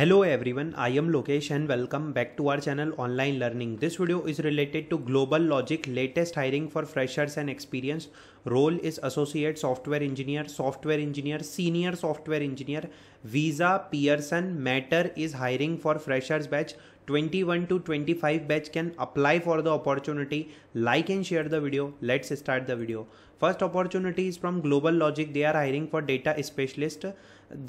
Hello everyone, I am Lokesh and welcome back to our channel Online Learning. This video is related to Global Logic latest hiring for freshers and experience. Role is Associate Software Engineer, Software Engineer, Senior Software Engineer. Visa, Pearson, Matter is hiring for freshers batch 21 to 25 batch can apply for the opportunity like and share the video let's start the video first opportunity is from global logic they are hiring for data specialist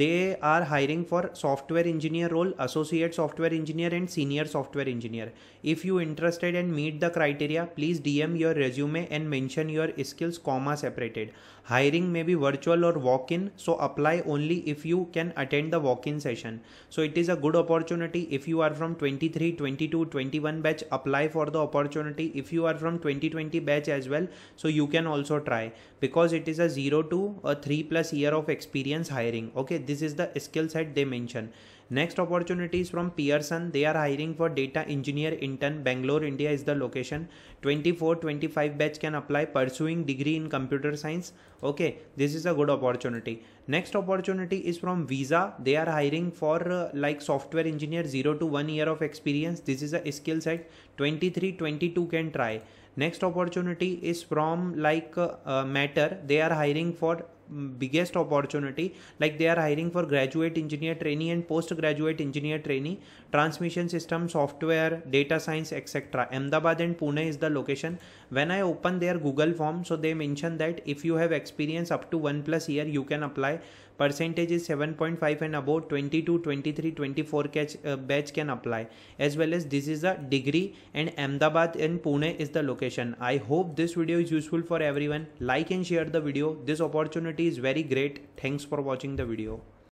they are hiring for software engineer role associate software engineer and senior software engineer if you interested and meet the criteria please dm your resume and mention your skills comma separated hiring may be virtual or walk in so apply only if you can attend the walk in session so it is a good opportunity if you are from 20 23 22 21 batch apply for the opportunity if you are from 2020 batch as well so you can also try because it is a 0 to a 3 plus year of experience hiring okay this is the skill set they mention Next opportunity is from Pearson. They are hiring for data engineer intern. Bangalore, India is the location. 24 25 batch can apply pursuing degree in computer science. Okay, this is a good opportunity. Next opportunity is from Visa. They are hiring for uh, like software engineer 0 to 1 year of experience. This is a skill set. 23 22 can try. Next opportunity is from like uh, uh, Matter. They are hiring for biggest opportunity like they are hiring for graduate engineer trainee and postgraduate engineer trainee transmission system software data science etc ahmedabad and pune is the location when i open their google form so they mention that if you have experience up to 1 plus year you can apply percentage is 7.5 and above 22 23 24 catch, uh, batch can apply as well as this is a degree and ahmedabad and pune is the location i hope this video is useful for everyone like and share the video this opportunity quality is very great thanks for watching the video